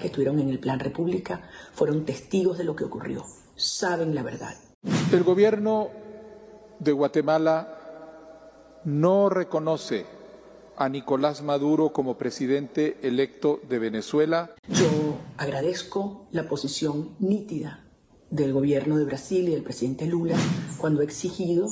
que estuvieron en el Plan República fueron testigos de lo que ocurrió, saben la verdad. El gobierno de Guatemala no reconoce a Nicolás Maduro como presidente electo de Venezuela. Yo agradezco la posición nítida del gobierno de Brasil y del presidente Lula cuando ha exigido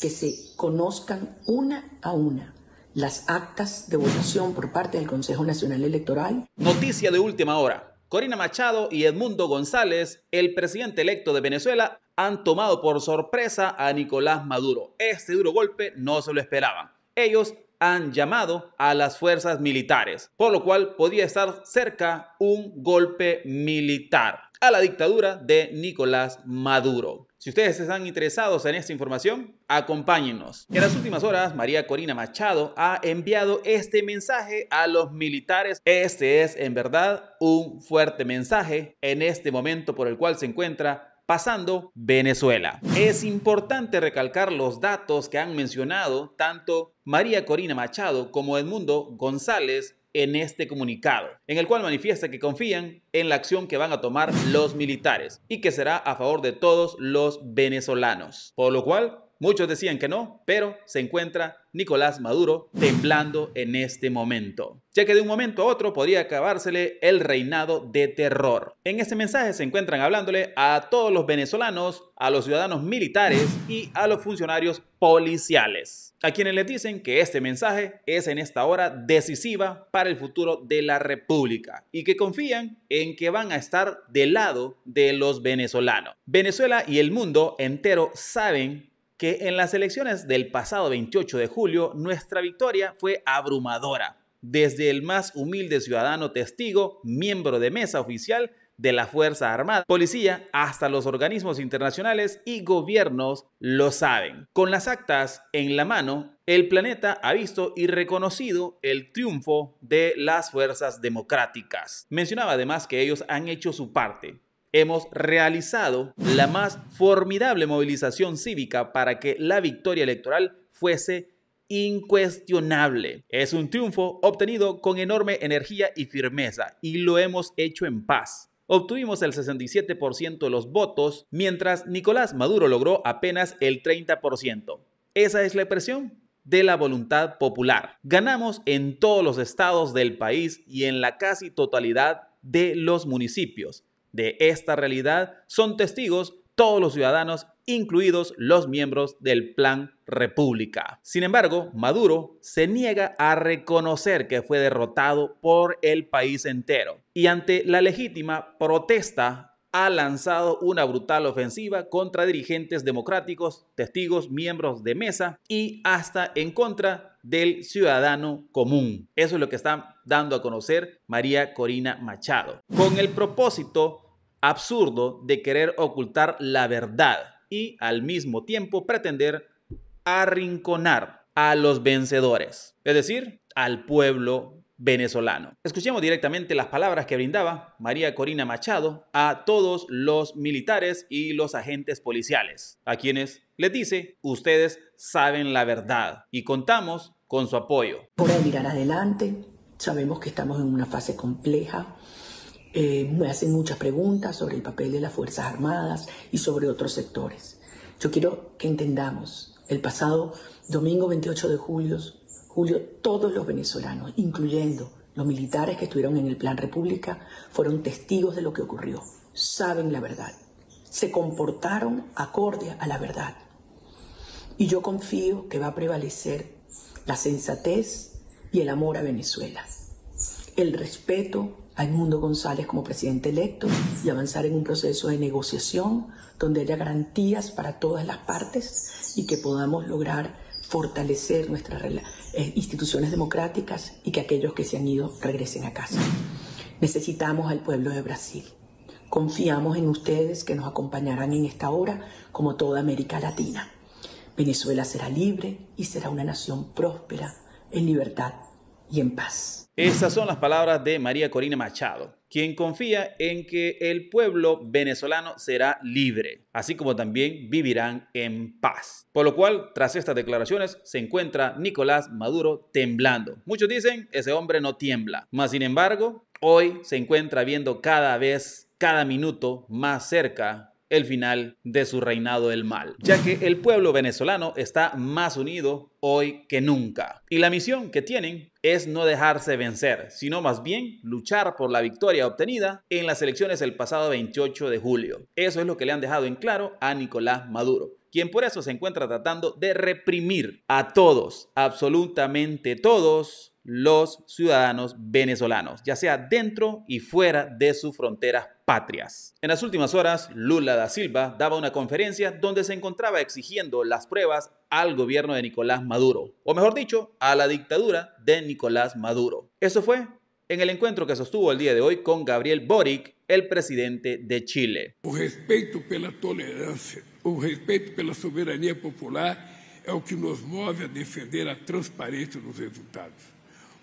que se conozcan una a una las actas de votación por parte del Consejo Nacional Electoral. Noticia de última hora. Corina Machado y Edmundo González, el presidente electo de Venezuela, han tomado por sorpresa a Nicolás Maduro. Este duro golpe no se lo esperaban. Ellos han llamado a las fuerzas militares, por lo cual podía estar cerca un golpe militar a la dictadura de Nicolás Maduro. Si ustedes están interesados en esta información, acompáñenos. En las últimas horas, María Corina Machado ha enviado este mensaje a los militares. Este es, en verdad, un fuerte mensaje en este momento por el cual se encuentra pasando Venezuela. Es importante recalcar los datos que han mencionado tanto María Corina Machado como Edmundo González en este comunicado, en el cual manifiesta que confían en la acción que van a tomar los militares y que será a favor de todos los venezolanos. Por lo cual, Muchos decían que no, pero se encuentra Nicolás Maduro temblando en este momento, ya que de un momento a otro podría acabársele el reinado de terror. En este mensaje se encuentran hablándole a todos los venezolanos, a los ciudadanos militares y a los funcionarios policiales, a quienes les dicen que este mensaje es en esta hora decisiva para el futuro de la República y que confían en que van a estar del lado de los venezolanos. Venezuela y el mundo entero saben que en las elecciones del pasado 28 de julio nuestra victoria fue abrumadora, desde el más humilde ciudadano testigo, miembro de mesa oficial de la Fuerza Armada, policía, hasta los organismos internacionales y gobiernos lo saben. Con las actas en la mano, el planeta ha visto y reconocido el triunfo de las fuerzas democráticas. Mencionaba además que ellos han hecho su parte, hemos realizado la más formidable movilización cívica para que la victoria electoral fuese incuestionable. Es un triunfo obtenido con enorme energía y firmeza y lo hemos hecho en paz. Obtuvimos el 67% de los votos, mientras Nicolás Maduro logró apenas el 30%. Esa es la expresión de la voluntad popular. Ganamos en todos los estados del país y en la casi totalidad de los municipios de esta realidad son testigos todos los ciudadanos, incluidos los miembros del Plan República. Sin embargo, Maduro se niega a reconocer que fue derrotado por el país entero y ante la legítima protesta ha lanzado una brutal ofensiva contra dirigentes democráticos, testigos, miembros de mesa y hasta en contra del ciudadano común. Eso es lo que está dando a conocer María Corina Machado. Con el propósito absurdo de querer ocultar la verdad y al mismo tiempo pretender arrinconar a los vencedores, es decir, al pueblo venezolano. Escuchemos directamente las palabras que brindaba María Corina Machado a todos los militares y los agentes policiales, a quienes les dice, ustedes saben la verdad y contamos con su apoyo. Por mirar adelante, sabemos que estamos en una fase compleja, eh, me hacen muchas preguntas sobre el papel de las Fuerzas Armadas y sobre otros sectores. Yo quiero que entendamos, el pasado domingo 28 de julio, julio todos los venezolanos, incluyendo los militares que estuvieron en el Plan República, fueron testigos de lo que ocurrió, saben la verdad, se comportaron acorde a la verdad. Y yo confío que va a prevalecer la sensatez y el amor a Venezuela el respeto a mundo González como presidente electo y avanzar en un proceso de negociación donde haya garantías para todas las partes y que podamos lograr fortalecer nuestras eh, instituciones democráticas y que aquellos que se han ido regresen a casa. Necesitamos al pueblo de Brasil. Confiamos en ustedes que nos acompañarán en esta hora como toda América Latina. Venezuela será libre y será una nación próspera en libertad y en paz. Esas son las palabras de María Corina Machado, quien confía en que el pueblo venezolano será libre, así como también vivirán en paz. Por lo cual, tras estas declaraciones, se encuentra Nicolás Maduro temblando. Muchos dicen, ese hombre no tiembla. Mas, sin embargo, hoy se encuentra viendo cada vez, cada minuto más cerca el final de su reinado del mal, ya que el pueblo venezolano está más unido hoy que nunca. Y la misión que tienen es no dejarse vencer, sino más bien luchar por la victoria obtenida en las elecciones el pasado 28 de julio. Eso es lo que le han dejado en claro a Nicolás Maduro quien por eso se encuentra tratando de reprimir a todos, absolutamente todos, los ciudadanos venezolanos, ya sea dentro y fuera de sus fronteras patrias. En las últimas horas, Lula da Silva daba una conferencia donde se encontraba exigiendo las pruebas al gobierno de Nicolás Maduro, o mejor dicho, a la dictadura de Nicolás Maduro. Eso fue en el encuentro que sostuvo el día de hoy con Gabriel Boric, el presidente de Chile. O respeto por la tolerancia, o respeto por la soberanía popular es lo que nos mueve a defender la transparencia de los resultados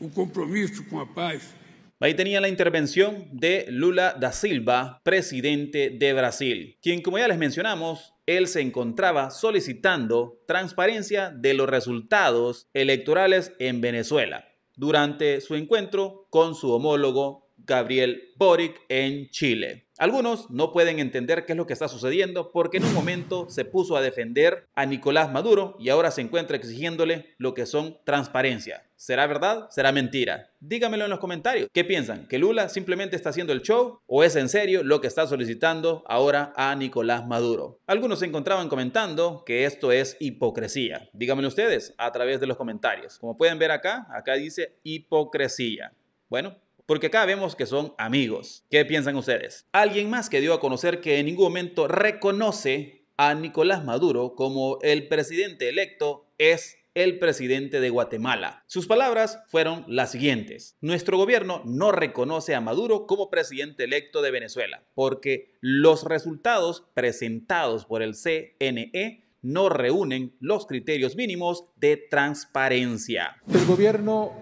un compromiso con la paz Ahí tenía la intervención de Lula da Silva, presidente de Brasil, quien como ya les mencionamos, él se encontraba solicitando transparencia de los resultados electorales en Venezuela durante su encuentro con su homólogo Gabriel Boric en Chile. Algunos no pueden entender qué es lo que está sucediendo porque en un momento se puso a defender a Nicolás Maduro y ahora se encuentra exigiéndole lo que son transparencia. ¿Será verdad? ¿Será mentira? Dígamelo en los comentarios. ¿Qué piensan? ¿Que Lula simplemente está haciendo el show o es en serio lo que está solicitando ahora a Nicolás Maduro? Algunos se encontraban comentando que esto es hipocresía. Díganmelo ustedes a través de los comentarios. Como pueden ver acá, acá dice hipocresía. Bueno, porque acá vemos que son amigos. ¿Qué piensan ustedes? Alguien más que dio a conocer que en ningún momento reconoce a Nicolás Maduro como el presidente electo es el presidente de Guatemala. Sus palabras fueron las siguientes. Nuestro gobierno no reconoce a Maduro como presidente electo de Venezuela porque los resultados presentados por el CNE no reúnen los criterios mínimos de transparencia. El gobierno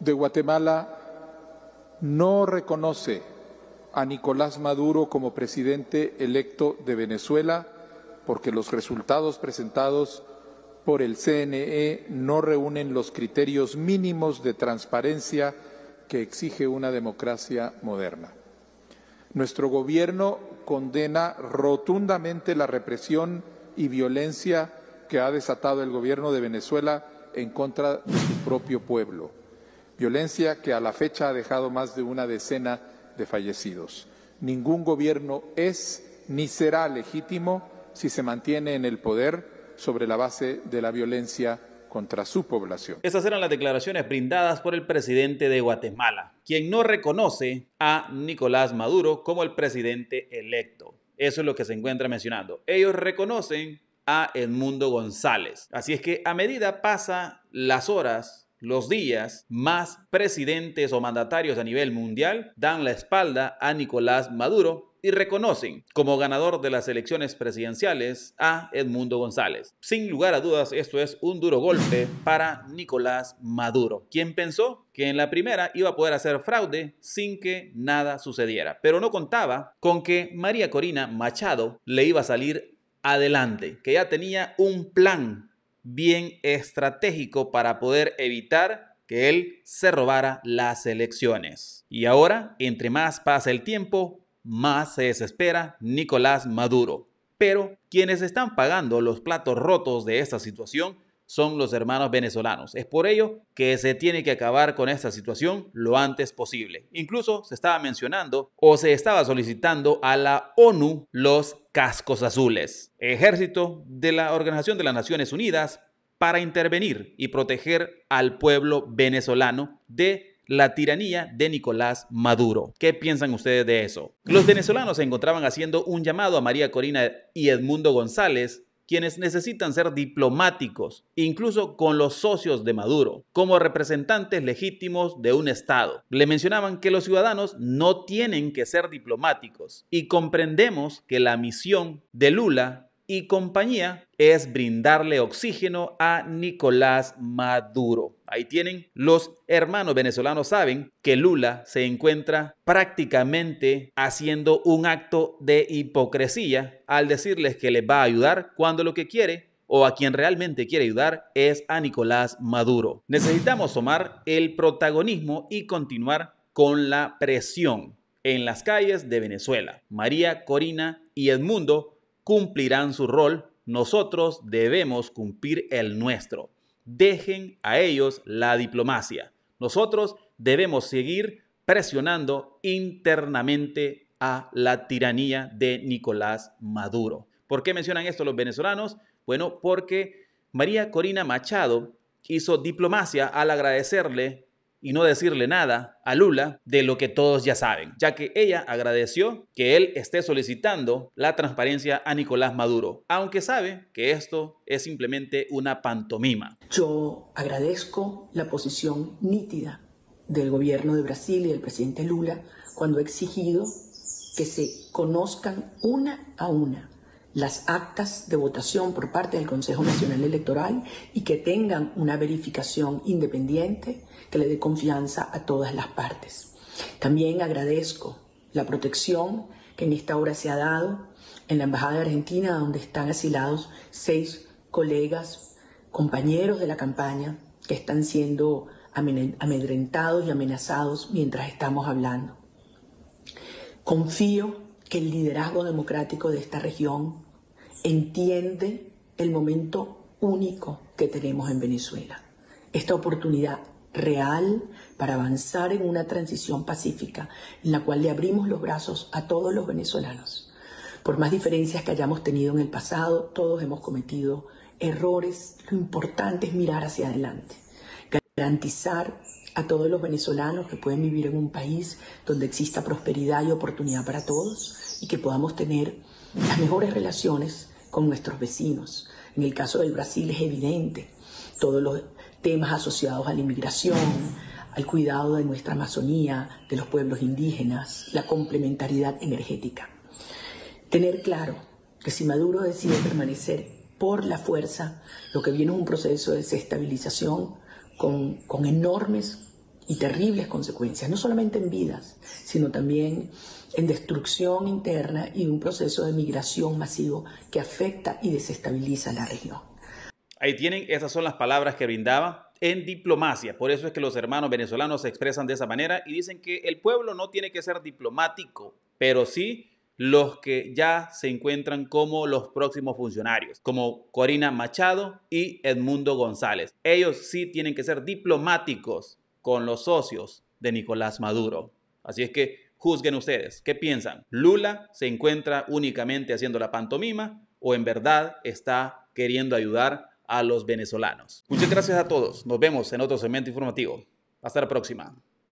de Guatemala no reconoce a Nicolás Maduro como presidente electo de Venezuela porque los resultados presentados por el CNE no reúnen los criterios mínimos de transparencia que exige una democracia moderna. Nuestro gobierno condena rotundamente la represión y violencia que ha desatado el gobierno de Venezuela en contra de su propio pueblo violencia que a la fecha ha dejado más de una decena de fallecidos. Ningún gobierno es ni será legítimo si se mantiene en el poder sobre la base de la violencia contra su población. Esas eran las declaraciones brindadas por el presidente de Guatemala, quien no reconoce a Nicolás Maduro como el presidente electo. Eso es lo que se encuentra mencionando. Ellos reconocen a Edmundo González. Así es que a medida pasan las horas, los días, más presidentes o mandatarios a nivel mundial dan la espalda a Nicolás Maduro y reconocen como ganador de las elecciones presidenciales a Edmundo González. Sin lugar a dudas, esto es un duro golpe para Nicolás Maduro, quien pensó que en la primera iba a poder hacer fraude sin que nada sucediera, pero no contaba con que María Corina Machado le iba a salir adelante, que ya tenía un plan bien estratégico para poder evitar que él se robara las elecciones. Y ahora, entre más pasa el tiempo, más se desespera Nicolás Maduro. Pero quienes están pagando los platos rotos de esta situación son los hermanos venezolanos. Es por ello que se tiene que acabar con esta situación lo antes posible. Incluso se estaba mencionando o se estaba solicitando a la ONU los cascos azules, ejército de la Organización de las Naciones Unidas, para intervenir y proteger al pueblo venezolano de la tiranía de Nicolás Maduro. ¿Qué piensan ustedes de eso? Los venezolanos se encontraban haciendo un llamado a María Corina y Edmundo González quienes necesitan ser diplomáticos, incluso con los socios de Maduro, como representantes legítimos de un Estado. Le mencionaban que los ciudadanos no tienen que ser diplomáticos y comprendemos que la misión de Lula y compañía es brindarle oxígeno a Nicolás Maduro. Ahí tienen. Los hermanos venezolanos saben que Lula se encuentra prácticamente haciendo un acto de hipocresía al decirles que le va a ayudar cuando lo que quiere o a quien realmente quiere ayudar es a Nicolás Maduro. Necesitamos tomar el protagonismo y continuar con la presión en las calles de Venezuela. María, Corina y Edmundo cumplirán su rol. Nosotros debemos cumplir el nuestro dejen a ellos la diplomacia. Nosotros debemos seguir presionando internamente a la tiranía de Nicolás Maduro. ¿Por qué mencionan esto los venezolanos? Bueno, porque María Corina Machado hizo diplomacia al agradecerle y no decirle nada a Lula de lo que todos ya saben, ya que ella agradeció que él esté solicitando la transparencia a Nicolás Maduro, aunque sabe que esto es simplemente una pantomima. Yo agradezco la posición nítida del gobierno de Brasil y del presidente Lula cuando ha exigido que se conozcan una a una las actas de votación por parte del Consejo Nacional Electoral y que tengan una verificación independiente que le dé confianza a todas las partes. También agradezco la protección que en esta hora se ha dado en la Embajada de Argentina, donde están asilados seis colegas, compañeros de la campaña, que están siendo amedrentados y amenazados mientras estamos hablando. Confío que el liderazgo democrático de esta región entiende el momento único que tenemos en Venezuela, esta oportunidad real para avanzar en una transición pacífica en la cual le abrimos los brazos a todos los venezolanos. Por más diferencias que hayamos tenido en el pasado, todos hemos cometido errores. Lo importante es mirar hacia adelante, garantizar a todos los venezolanos que pueden vivir en un país donde exista prosperidad y oportunidad para todos y que podamos tener las mejores relaciones con nuestros vecinos. En el caso del Brasil es evidente, todos los temas asociados a la inmigración, al cuidado de nuestra Amazonía, de los pueblos indígenas, la complementariedad energética. Tener claro que si Maduro decide permanecer por la fuerza, lo que viene es un proceso de desestabilización con, con enormes y terribles consecuencias, no solamente en vidas, sino también en destrucción interna y un proceso de migración masivo que afecta y desestabiliza la región. Ahí tienen, esas son las palabras que brindaba en diplomacia. Por eso es que los hermanos venezolanos se expresan de esa manera y dicen que el pueblo no tiene que ser diplomático, pero sí los que ya se encuentran como los próximos funcionarios, como Corina Machado y Edmundo González. Ellos sí tienen que ser diplomáticos con los socios de Nicolás Maduro. Así es que juzguen ustedes, ¿qué piensan? ¿Lula se encuentra únicamente haciendo la pantomima o en verdad está queriendo ayudar a los venezolanos. Muchas gracias a todos. Nos vemos en otro segmento informativo. Hasta la próxima.